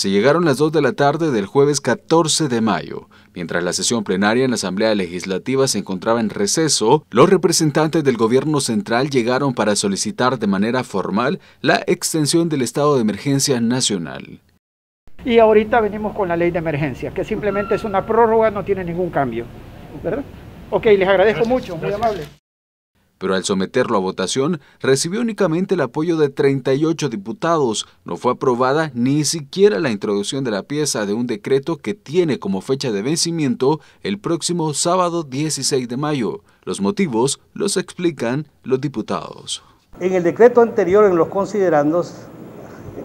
Se llegaron las 2 de la tarde del jueves 14 de mayo. Mientras la sesión plenaria en la Asamblea Legislativa se encontraba en receso, los representantes del gobierno central llegaron para solicitar de manera formal la extensión del estado de emergencia nacional. Y ahorita venimos con la ley de emergencia, que simplemente es una prórroga, no tiene ningún cambio. ¿verdad? Ok, les agradezco mucho, muy amable pero al someterlo a votación recibió únicamente el apoyo de 38 diputados. No fue aprobada ni siquiera la introducción de la pieza de un decreto que tiene como fecha de vencimiento el próximo sábado 16 de mayo. Los motivos los explican los diputados. En el decreto anterior, en los considerandos,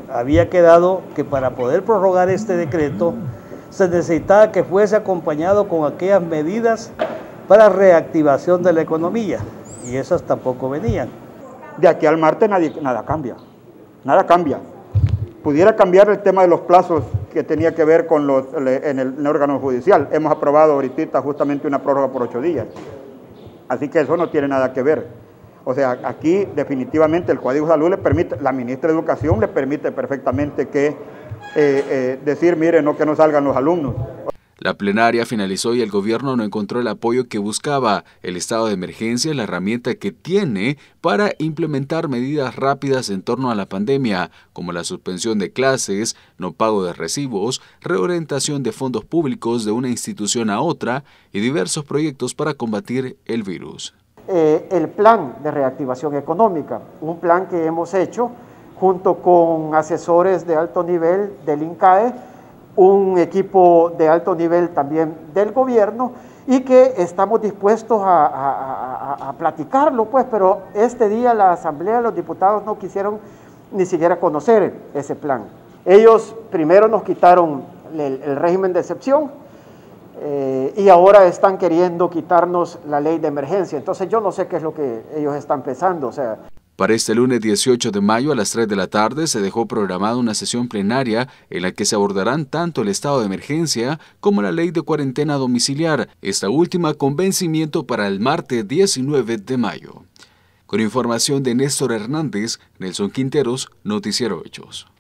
había quedado que para poder prorrogar este decreto se necesitaba que fuese acompañado con aquellas medidas para reactivación de la economía y esas tampoco venían. De aquí al martes nada cambia, nada cambia. Pudiera cambiar el tema de los plazos que tenía que ver con los, en, el, órgano judicial. Hemos aprobado ahorita justamente una prórroga por ocho días. Así que eso no tiene nada que ver. O sea, aquí definitivamente el Código de Salud le permite, la ministra de Educación le permite perfectamente que eh, eh, decir, mire, no que no salgan los alumnos. La plenaria finalizó y el gobierno no encontró el apoyo que buscaba. El estado de emergencia es la herramienta que tiene para implementar medidas rápidas en torno a la pandemia, como la suspensión de clases, no pago de recibos, reorientación de fondos públicos de una institución a otra y diversos proyectos para combatir el virus. Eh, el plan de reactivación económica, un plan que hemos hecho junto con asesores de alto nivel del INCAE, un equipo de alto nivel también del gobierno y que estamos dispuestos a, platicarlo, pues, pero este día la Asamblea, los diputados no quisieron ni siquiera conocer ese plan. Ellos primero nos quitaron el, régimen de excepción eh, y ahora están queriendo quitarnos la ley de emergencia. Entonces yo no sé qué es lo que ellos están pensando. O sea. Para este lunes 18 de mayo a las 3 de la tarde se dejó programada una sesión plenaria en la que se abordarán tanto el estado de emergencia como la ley de cuarentena domiciliar, esta última con vencimiento para el martes 19 de mayo. Con información de Néstor Hernández, Nelson Quinteros, Noticiero Hechos.